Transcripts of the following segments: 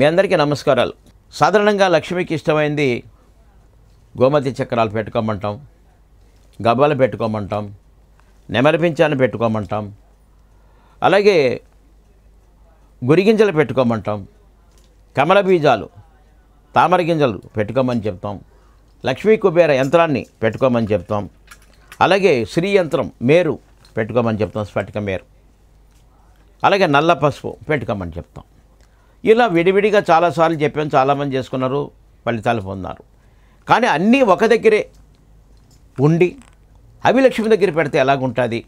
మీ అందరికీ నమస్కారాలు సాధారణంగా లక్ష్మికి ఇష్టమైంది గోమతి చక్రాలు పెట్టుకోమంటాం గబ్బాలు పెట్టుకోమంటాం నెమరిపించాన్ని పెట్టుకోమంటాం అలాగే గురిగింజలు పెట్టుకోమంటాం కమల బీజాలు తామర గింజలు పెట్టుకోమని చెప్తాం లక్ష్మీ కుబేర యంత్రాన్ని పెట్టుకోమని చెప్తాం అలాగే శ్రీ యంత్రం మేరు పెట్టుకోమని చెప్తాం స్ఫటిక మేరు అలాగే నల్ల పసుపు పెట్టుకోమని చెప్తాం ఇలా విడివిడిగా చాలాసార్లు చెప్పాను చాలామంది చేసుకున్నారు ఫలితాలు పొందారు కానీ అన్నీ ఒక దగ్గరే ఉండి అభిలక్ష్మి దగ్గర పెడితే ఎలాగుంటుంది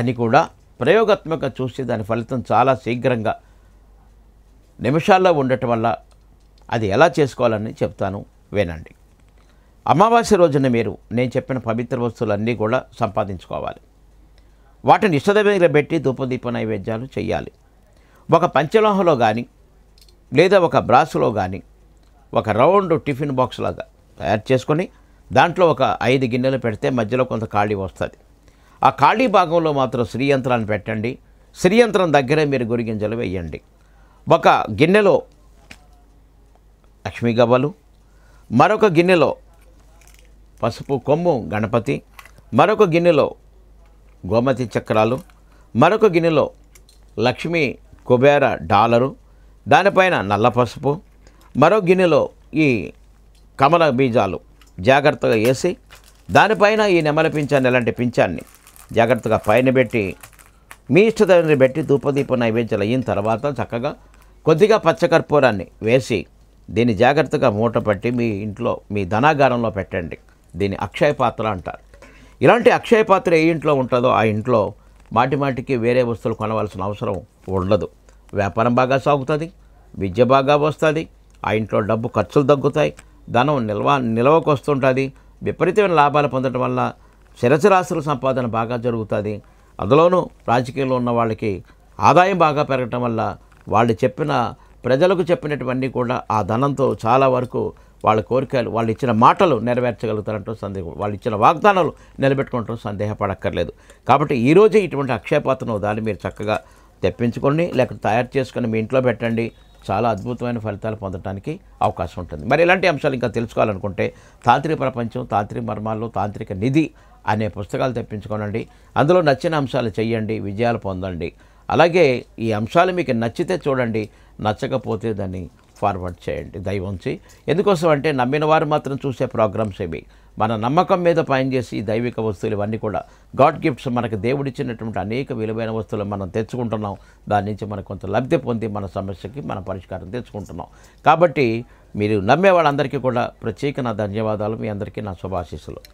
అని కూడా ప్రయోగాత్మకంగా చూస్తే దాని ఫలితం చాలా శీఘ్రంగా నిమిషాల్లో ఉండటం వల్ల అది ఎలా చేసుకోవాలని చెప్తాను వినండి అమావాస్య రోజున మీరు నేను చెప్పిన పవిత్ర వస్తువులన్నీ కూడా సంపాదించుకోవాలి వాటిని ఇష్టదైవ పెట్టి ధూపదీప నైవేద్యాలు చేయాలి ఒక పంచలోహలో కానీ లేదా ఒక బ్రాసులో కానీ ఒక రౌండ్ టిఫిన్ బాక్స్ లాగా తయారు చేసుకొని దాంట్లో ఒక ఐదు గిన్నెలు పెడితే మధ్యలో కొంత ఖాళీ వస్తుంది ఆ ఖాళీ భాగంలో మాత్రం స్త్రీయంత్రాన్ని పెట్టండి స్త్రీయంత్రం దగ్గరే మీరు గురిగింజలు వేయండి ఒక గిన్నెలో లక్ష్మీ గవ్వలు మరొక గిన్నెలో పసుపు కొమ్ము గణపతి మరొక గిన్నెలో గోమతి చక్రాలు మరొక గిన్నెలో లక్ష్మీ కుబేర డాలరు దానిపైన నల్ల పసుపు మరో గిన్నెలో ఈ కమల బీజాలు జాగ్రత్తగా వేసి దానిపైన ఈ నెమల పింఛాన్ని ఎలాంటి పింఛాన్ని జాగ్రత్తగా పైన పెట్టి మీ ఇష్టదైన పెట్టి ధూపదీప నైవేద్యాలు అయిన తర్వాత చక్కగా కొద్దిగా పచ్చకర్పూరాన్ని వేసి దీన్ని జాగ్రత్తగా మూట పట్టి మీ ఇంట్లో మీ ధనాగారంలో పెట్టండి దీన్ని అక్షయ పాత్ర అంటారు ఇలాంటి అక్షయ పాత్ర ఏ ఇంట్లో ఉంటుందో ఆ ఇంట్లో మాటిమాటికి వేరే వస్తువులు కొనవలసిన అవసరం ఉండదు వ్యాపారం బాగా సాగుతుంది విద్య బాగా వస్తుంది ఆ ఇంట్లో డబ్బు ఖర్చులు తగ్గుతాయి ధనం నిల్వ నిల్వకు వస్తుంటుంది విపరీతమైన లాభాలు పొందడం వల్ల చిరచిరాశుల సంపాదన బాగా జరుగుతుంది అందులోనూ రాజకీయంలో ఉన్న వాళ్ళకి ఆదాయం బాగా పెరగటం వల్ల వాళ్ళు చెప్పిన ప్రజలకు చెప్పినటువన్నీ కూడా ఆ ధనంతో చాలా వరకు వాళ్ళ కోరికలు వాళ్ళు ఇచ్చిన మాటలు నెరవేర్చగలుగుతారంటూ సందేహం వాళ్ళు ఇచ్చిన వాగ్దానాలు నిలబెట్టుకుంటూ సందేహపడక్కర్లేదు కాబట్టి ఈరోజే ఇటువంటి అక్షయపాత్రను దాన్ని మీరు చక్కగా తెప్పించుకొని లేకపోతే తయారు చేసుకొని మీ ఇంట్లో పెట్టండి చాలా అద్భుతమైన ఫలితాలు పొందడానికి అవకాశం ఉంటుంది మరి ఇలాంటి అంశాలు ఇంకా తెలుసుకోవాలనుకుంటే తాంత్రిక ప్రపంచం తాంత్రిక మర్మాల్లో తాంత్రిక నిధి అనే పుస్తకాలు తెప్పించుకోనండి అందులో నచ్చిన అంశాలు చేయండి విజయాలు పొందండి అలాగే ఈ అంశాలు మీకు నచ్చితే చూడండి నచ్చకపోతే దాన్ని ఫార్వర్డ్ చేయండి దయ ఉంచి ఎందుకోసం అంటే నమ్మిన వారు మాత్రం చూసే ప్రోగ్రామ్స్ ఇవి మన నమ్మకం మీద పనిచేసి దైవిక వస్తువులు ఇవన్నీ కూడా గాడ్ గిఫ్ట్స్ మనకు ఇచ్చినటువంటి అనేక విలువైన వస్తువులు మనం తెచ్చుకుంటున్నాం దాని నుంచి మనకు కొంత లబ్ధి పొంది మన సమస్యకి మన పరిష్కారం తెచ్చుకుంటున్నాం కాబట్టి మీరు నమ్మే వాళ్ళందరికీ కూడా ప్రత్యేక నా ధన్యవాదాలు మీ అందరికీ నా శుభాశీస్సులు